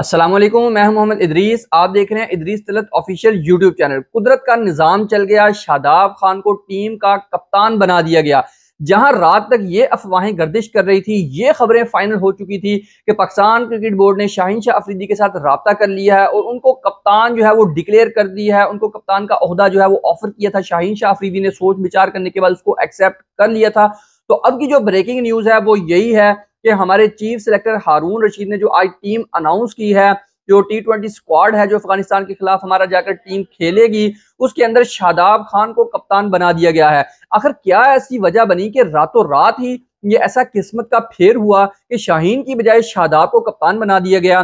असलम मैं मोहम्मद इदरीस आप देख रहे हैं Idris Talat official YouTube channel कुदरत का निज़ाम चल गया शादाब खान को टीम का कप्तान बना दिया गया जहां रात तक ये अफवाहें गर्दिश कर रही थी ये खबरें फाइनल हो चुकी थी कि पाकिस्तान क्रिकेट बोर्ड ने शाहिन शाह अफरीदी के साथ रबता कर लिया है और उनको कप्तान जो है वो डिक्लेयर कर दिया है उनको कप्तान का अहदा जो है वो ऑफर किया था शाहिन शाह अफरीदी ने सोच विचार करने के बाद उसको एक्सेप्ट कर लिया था तो अब की जो ब्रेकिंग न्यूज़ है वो यही है कि हमारे चीफ सेलेक्टर हारून रशीद ने जो आज टीम अनाउंस की है जो टी ट्वेंटी स्क्वाड है जो अफगानिस्तान के खिलाफ हमारा जाकर टीम खेलेगी उसके अंदर शादाब खान को कप्तान बना दिया गया है आखिर क्या ऐसी वजह बनी कि रातों रात ही ये ऐसा किस्मत का फेर हुआ कि शाहीन की बजाय शादाब को कप्तान बना दिया गया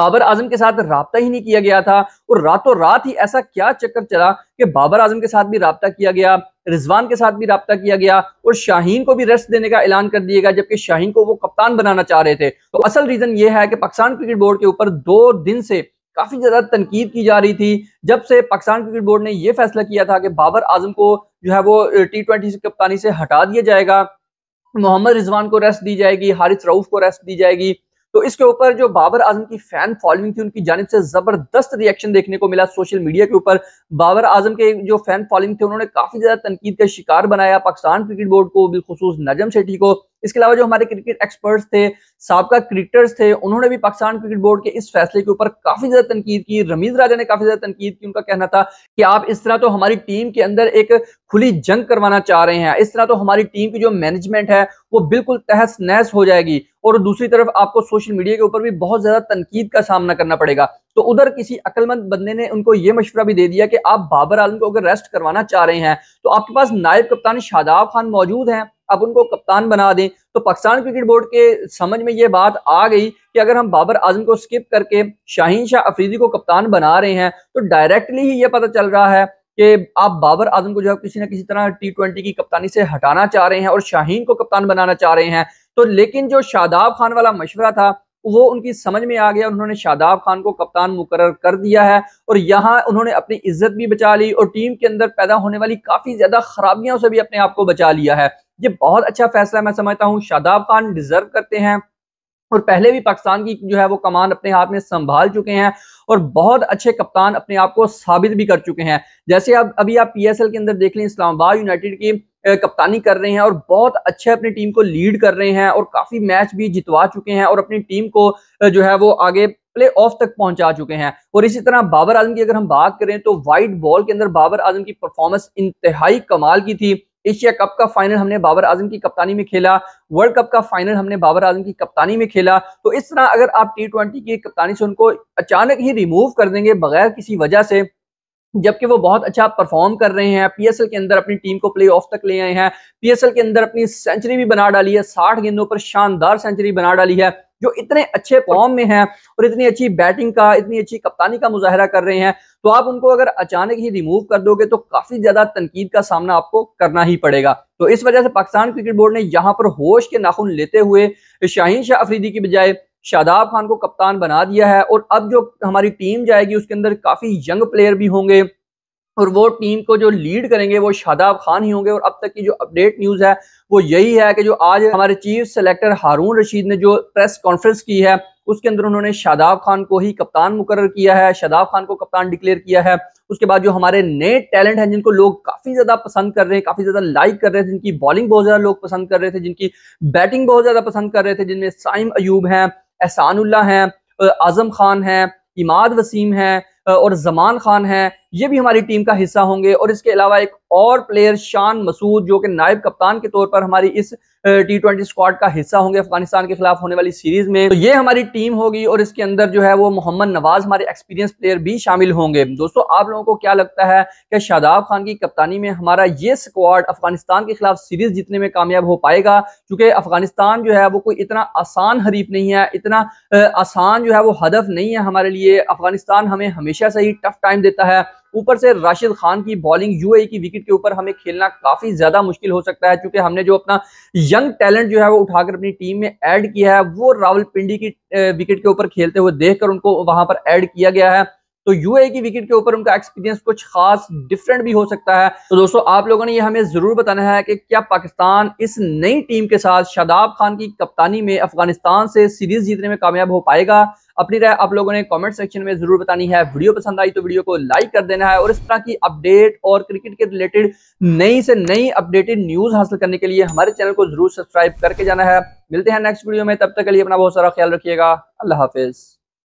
बाबर आजम के साथ रबता ही नहीं किया गया था और रातों रात ही ऐसा क्या चक्कर चला कि बाबर आजम के साथ भी रबता किया गया रिजवान के साथ भी रबता किया गया और शाहीन को भी रेस्ट देने का ऐलान कर दिया गया जबकि शाहीन को वो कप्तान बनाना चाह रहे थे तो असल रीज़न ये है कि पाकिस्तान क्रिकेट बोर्ड के ऊपर दो दिन से काफ़ी ज़्यादा तनकीद की जा रही थी जब से पाकिस्तान क्रिकेट बोर्ड ने यह फैसला किया था कि बाबर आजम को जो है वो टी ट्वेंटी कप्तानी से हटा दिया जाएगा मोहम्मद रिजवान को रेस्ट दी जाएगी हारिस रऊफ को रेस्ट दी जाएगी तो इसके ऊपर जो बाबर आजम की फैन फॉलोइंग थी उनकी जानब से जबरदस्त रिएक्शन देखने को मिला सोशल मीडिया के ऊपर बाबर आजम के जो फैन फॉलोइंग थे उन्होंने काफी ज्यादा तनकीद का शिकार बनाया पाकिस्तान क्रिकेट बोर्ड को बिलखसूस नजम शेट्टी को इसके अलावा जो हमारे क्रिकेट एक्सपर्ट्स थे सबका क्रिकेटर्स थे उन्होंने भी पाकिस्तान क्रिकेट बोर्ड के इस फैसले के ऊपर काफी ज्यादा तनकीद की रमीज राजा ने काफी ज्यादा तनकीद की उनका कहना था कि आप इस तरह तो हमारी टीम के अंदर एक खुली जंग करवाना चाह रहे हैं इस तरह तो हमारी टीम की जो मैनेजमेंट है वो बिल्कुल तहस नहस हो जाएगी और दूसरी तरफ आपको सोशल मीडिया के ऊपर भी बहुत ज्यादा तनकीद का सामना करना पड़ेगा तो उधर किसी अकलमंद बंदे ने उनको ये मशवरा भी दे दिया कि आप बाबर आलम को अगर रेस्ट करवाना चाह रहे हैं तो आपके पास नायब कप्तान शादाब खान मौजूद हैं अब उनको कप्तान बना दें तो पाकिस्तान क्रिकेट बोर्ड के समझ में ये बात आ गई कि अगर हम बाबर आजम को स्किप करके शाहीन शाह अफरीदी को कप्तान बना रहे हैं तो डायरेक्टली ही ये पता चल रहा है कि आप बाबर आजम को जो है किसी ना किसी तरह टी ट्वेंटी की कप्तानी से हटाना चाह रहे हैं और शाहीन को कप्तान बनाना चाह रहे हैं तो लेकिन जो शादाब खान वाला मशवरा था वो उनकी समझ में आ गया उन्होंने शादाब खान को कप्तान मुकर कर दिया है और यहाँ उन्होंने अपनी इज्जत भी बचा ली और टीम के अंदर पैदा होने वाली काफ़ी ज़्यादा खराबियों से भी अपने आप को बचा लिया है ये बहुत अच्छा फैसला मैं समझता हूँ शादाब खान डिजर्व करते हैं और पहले भी पाकिस्तान की जो है वो कमान अपने हाथ में संभाल चुके हैं और बहुत अच्छे कप्तान अपने आप को साबित भी कर चुके हैं जैसे आप अभी आप पीएसएल के अंदर देख लें इस्लामाबाद यूनाइटेड की कप्तानी कर रहे हैं और बहुत अच्छे अपनी टीम को लीड कर रहे हैं और काफी मैच भी जितवा चुके हैं और अपनी टीम को जो है वो आगे प्ले ऑफ तक पहुंचा चुके हैं और इसी तरह बाबर आजम की अगर हम बात करें तो वाइट बॉल के अंदर बाबर आजम की परफॉर्मेंस इंतहाई कमाल की थी एशिया कप का फाइनल हमने बाबर आजम की कप्तानी में खेला वर्ल्ड कप का फाइनल हमने बाबर आजम की कप्तानी में खेला तो इस तरह अगर आप टी ट्वेंटी की कप्तानी से उनको अचानक ही रिमूव कर देंगे बगैर किसी वजह से जबकि वो बहुत अच्छा परफॉर्म कर रहे हैं पीएसएल के अंदर अपनी टीम को प्ले ऑफ तक ले आए हैं पीएसएल के अंदर अपनी सेंचुरी भी बना डाली है साठ गेंदों पर शानदार सेंचुरी बना डाली है जो इतने अच्छे फॉर्म में हैं और इतनी अच्छी बैटिंग का इतनी अच्छी कप्तानी का मुजाहरा कर रहे हैं तो आप उनको अगर अचानक ही रिमूव कर दोगे तो काफ़ी ज़्यादा तनकीद का सामना आपको करना ही पड़ेगा तो इस वजह से पाकिस्तान क्रिकेट बोर्ड ने यहाँ पर होश के नाखून लेते हुए शाहीन शाह अफरीदी की बजाय शादाब खान को कप्तान बना दिया है और अब जो हमारी टीम जाएगी उसके अंदर काफ़ी यंग प्लेयर भी होंगे और वो टीम को जो लीड करेंगे वो शादाब खान ही होंगे और अब तक की जो अपडेट न्यूज़ है वो यही है कि जो आज हमारे चीफ सेलेक्टर हारून रशीद ने जो प्रेस कॉन्फ्रेंस की है उसके अंदर उन्होंने शादाब खान को ही कप्तान मुकर किया है शादाब खान को कप्तान डिक्लेयर किया है उसके बाद जो हमारे नए टैलेंट हैं जिनको लोग काफ़ी ज़्यादा पसंद कर रहे हैं काफ़ी ज़्यादा लाइक कर रहे थे जिनकी बॉलिंग बहुत ज़्यादा लोग पसंद कर रहे थे जिनकी बैटिंग बहुत ज़्यादा पसंद कर रहे थे जिनमें साइम अयूब हैं एहसानुल्ला हैं आज़म खान हैं इमाद वसीम हैं और जमान खान हैं ये भी हमारी टीम का हिस्सा होंगे और इसके अलावा एक और प्लेयर शान मसूद जो कि नायब कप्तान के तौर पर हमारी इस टी ट्वेंटी स्क्वाड का हिस्सा होंगे अफगानिस्तान के खिलाफ होने वाली सीरीज में तो ये हमारी टीम होगी और इसके अंदर जो है वो मोहम्मद नवाज हमारे एक्सपीरियंस प्लेयर भी शामिल होंगे दोस्तों आप लोगों को क्या लगता है कि शादाब खान की कप्तानी में हमारा ये स्क्वाड अफगानिस्तान के खिलाफ सीरीज जीतने में कामयाब हो पाएगा क्योंकि अफगानिस्तान जो है वो कोई इतना आसान हरीफ नहीं है इतना आसान जो है वो हदफ नहीं है हमारे लिए अफगानिस्तान हमें हमेशा से ही टफ टाइम देता है ऊपर से राशिद खान की बॉलिंग यूए की विकेट के ऊपर हमें खेलना काफी ज्यादा मुश्किल हो सकता है क्योंकि हमने जो अपना यंग टैलेंट जो है वो उठाकर अपनी टीम में ऐड किया है वो रावलपिंडी की विकेट के ऊपर खेलते हुए देखकर उनको वहां पर ऐड किया गया है तो यूए की विकेट के ऊपर उनका एक्सपीरियंस कुछ खास डिफरेंट भी हो सकता है तो दोस्तों आप लोगों ने ये हमें जरूर बताना है कि क्या पाकिस्तान इस नई टीम के साथ शादाब खान की कप्तानी में अफगानिस्तान से सीरीज जीतने में कामयाब हो पाएगा अपनी राय आप लोगों ने कमेंट सेक्शन में जरूर बतानी है वीडियो पसंद आई तो वीडियो को लाइक कर देना है और इस तरह की अपडेट और क्रिकेट के रिलेटेड नई से नई अपडेटेड न्यूज हासिल करने के लिए हमारे चैनल को जरूर सब्सक्राइब करके जाना है मिलते हैं नेक्स्ट वीडियो में तब तक के लिए अपना बहुत सारा ख्याल रखिएगा अल्लाह हाफिज़